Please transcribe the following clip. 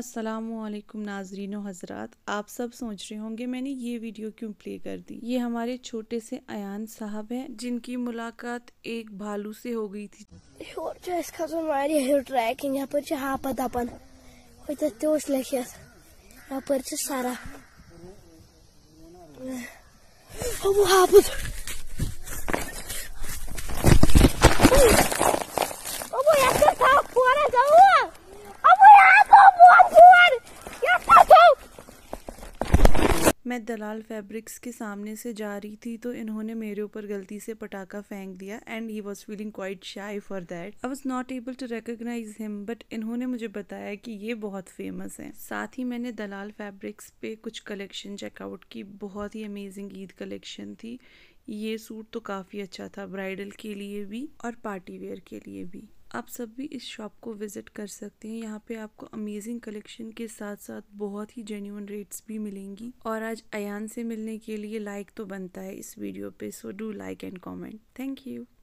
असलकुम नाजरीन हजरात आप सब सोच रहे होंगे मैंने ये वीडियो क्यों प्ले कर दी ये हमारे छोटे से अयान साहब हैं जिनकी मुलाकात एक भालू से हो गई थी और जो जो इसका ट्रैक यहाँ पर तो सारा वो मैं दलाल फैब्रिक्स के सामने से जा रही थी तो इन्होंने मेरे ऊपर गलती से पटाखा फेंक दिया and he was feeling quite shy for that I was not able to recognise him but इन्होंने मुझे बताया कि ये बहुत फेमस है साथ ही मैंने दलाल फैब्रिक्स पे कुछ कलेक्शन चेकआउट की बहुत ही अमेजिंग ईद कलेक्शन थी ये सूट तो काफ़ी अच्छा था ब्राइडल के लिए भी और पार्टी वेयर के लिए भी आप सब भी इस शॉप को विज़िट कर सकते हैं यहाँ पे आपको अमेजिंग कलेक्शन के साथ साथ बहुत ही जेन्यून रेट्स भी मिलेंगी और आज अयान से मिलने के लिए लाइक तो बनता है इस वीडियो पे so do like and comment thank you